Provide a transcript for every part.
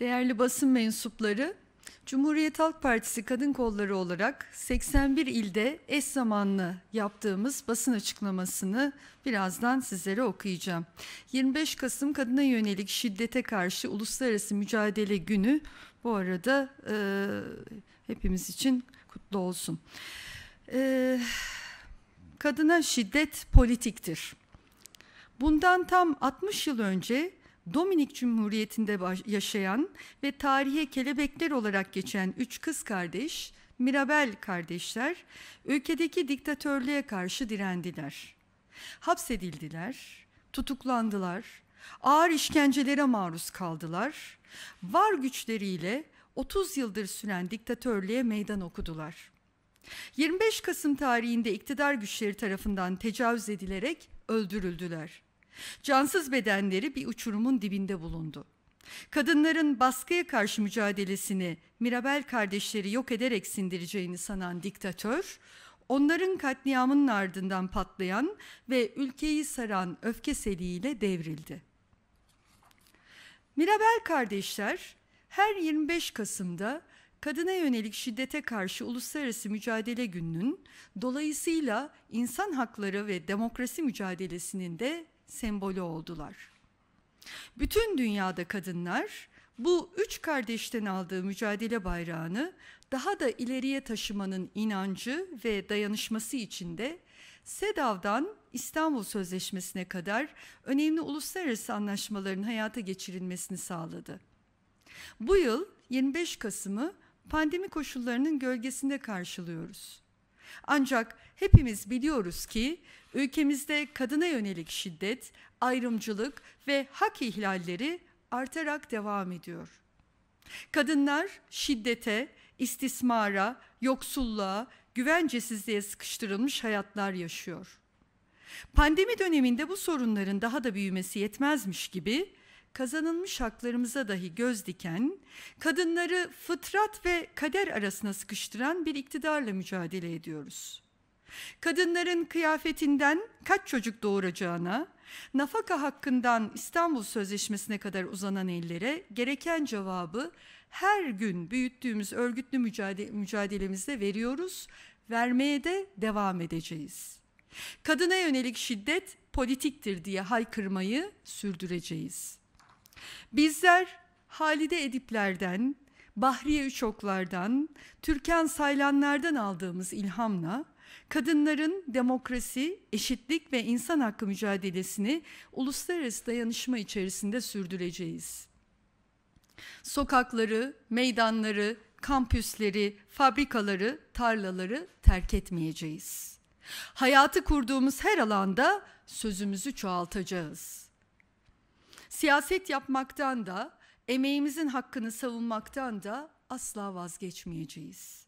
Değerli basın mensupları, Cumhuriyet Halk Partisi Kadın Kolları olarak 81 ilde eş zamanlı yaptığımız basın açıklamasını birazdan sizlere okuyacağım. 25 Kasım Kadına Yönelik Şiddete Karşı Uluslararası Mücadele Günü bu arada e, hepimiz için kutlu olsun. E, kadına şiddet politiktir. Bundan tam 60 yıl önce Dominik Cumhuriyeti'nde yaşayan ve tarihe kelebekler olarak geçen üç kız kardeş, Mirabel kardeşler, ülkedeki diktatörlüğe karşı direndiler. Hapsedildiler, tutuklandılar, ağır işkencelere maruz kaldılar, var güçleriyle 30 yıldır süren diktatörlüğe meydan okudular. 25 Kasım tarihinde iktidar güçleri tarafından tecavüz edilerek öldürüldüler. Cansız bedenleri bir uçurumun dibinde bulundu. Kadınların baskıya karşı mücadelesini Mirabel kardeşleri yok ederek sindireceğini sanan diktatör, onların katliamının ardından patlayan ve ülkeyi saran öfke seliyle devrildi. Mirabel kardeşler her 25 Kasım'da kadına yönelik şiddete karşı uluslararası mücadele gününün dolayısıyla insan hakları ve demokrasi mücadelesinin de sembolü oldular. Bütün dünyada kadınlar bu üç kardeşten aldığı mücadele bayrağını daha da ileriye taşımanın inancı ve dayanışması içinde SEDAV'dan İstanbul Sözleşmesi'ne kadar önemli uluslararası anlaşmaların hayata geçirilmesini sağladı. Bu yıl 25 Kasım'ı pandemi koşullarının gölgesinde karşılıyoruz. Ancak hepimiz biliyoruz ki ülkemizde kadına yönelik şiddet, ayrımcılık ve hak ihlalleri artarak devam ediyor. Kadınlar şiddete, istismara, yoksulluğa, güvencesizliğe sıkıştırılmış hayatlar yaşıyor. Pandemi döneminde bu sorunların daha da büyümesi yetmezmiş gibi kazanılmış haklarımıza dahi göz diken, kadınları fıtrat ve kader arasına sıkıştıran bir iktidarla mücadele ediyoruz. Kadınların kıyafetinden kaç çocuk doğuracağına, nafaka hakkından İstanbul Sözleşmesi'ne kadar uzanan ellere gereken cevabı her gün büyüttüğümüz örgütlü mücadele, mücadelemizde veriyoruz, vermeye de devam edeceğiz. Kadına yönelik şiddet politiktir diye haykırmayı sürdüreceğiz. Bizler Halide Edipler'den, Bahriye Üçoklar'dan, Türkan Saylanlar'dan aldığımız ilhamla kadınların demokrasi, eşitlik ve insan hakkı mücadelesini uluslararası dayanışma içerisinde sürdüreceğiz. Sokakları, meydanları, kampüsleri, fabrikaları, tarlaları terk etmeyeceğiz. Hayatı kurduğumuz her alanda sözümüzü çoğaltacağız.'' Siyaset yapmaktan da, emeğimizin hakkını savunmaktan da asla vazgeçmeyeceğiz.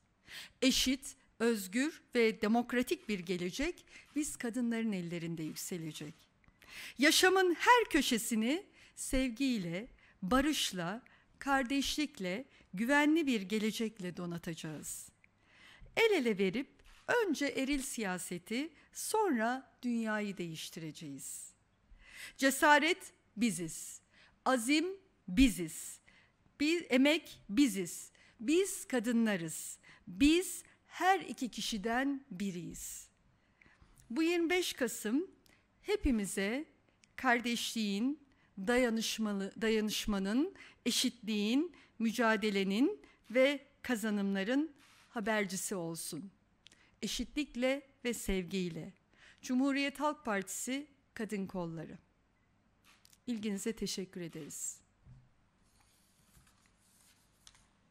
Eşit, özgür ve demokratik bir gelecek biz kadınların ellerinde yükselecek. Yaşamın her köşesini sevgiyle, barışla, kardeşlikle, güvenli bir gelecekle donatacağız. El ele verip önce eril siyaseti, sonra dünyayı değiştireceğiz. Cesaret biziz. Azim biziz. Bir emek biziz. Biz kadınlarız. Biz her iki kişiden biriyiz. Bu 25 Kasım hepimize kardeşliğin, dayanışmalı, dayanışmanın, eşitliğin, mücadelenin ve kazanımların habercisi olsun. Eşitlikle ve sevgiyle. Cumhuriyet Halk Partisi Kadın Kolları İlginize teşekkür ederiz.